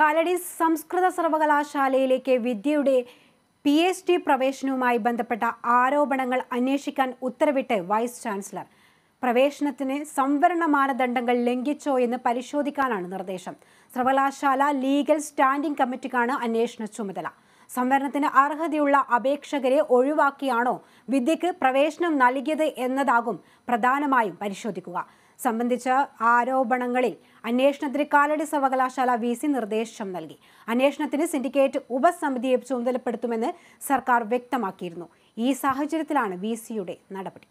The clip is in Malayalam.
കാലടി സംസ്കൃത സർവകലാശാലയിലേക്ക് വിദ്യയുടെ പി എച്ച് ഡി പ്രവേശനവുമായി ബന്ധപ്പെട്ട ആരോപണങ്ങൾ അന്വേഷിക്കാൻ ഉത്തരവിട്ട് വൈസ് ചാൻസലർ പ്രവേശനത്തിന് സംവരണ മാനദണ്ഡങ്ങൾ ലംഘിച്ചോ എന്ന് പരിശോധിക്കാനാണ് നിർദ്ദേശം സർവകലാശാല ലീഗൽ സ്റ്റാൻഡിംഗ് കമ്മിറ്റിക്കാണ് അന്വേഷണ ചുമതല സംവരണത്തിന് അർഹതയുള്ള അപേക്ഷകരെ ഒഴിവാക്കിയാണോ വിദ്യക്ക് പ്രവേശനം നൽകിയത് എന്നതാകും പ്രധാനമായും പരിശോധിക്കുക സംബന്ധിച്ച ആരോപണങ്ങളിൽ അന്വേഷണത്തിന് കാലടി സർവകലാശാല വി സി നിർദ്ദേശം നൽകി അന്വേഷണത്തിന് സിൻഡിക്കേറ്റ് ഉപസമിതിയെ ചുമതലപ്പെടുത്തുമെന്ന് സർക്കാർ വ്യക്തമാക്കിയിരുന്നു ഈ സാഹചര്യത്തിലാണ് വി സിയുടെ നടപടി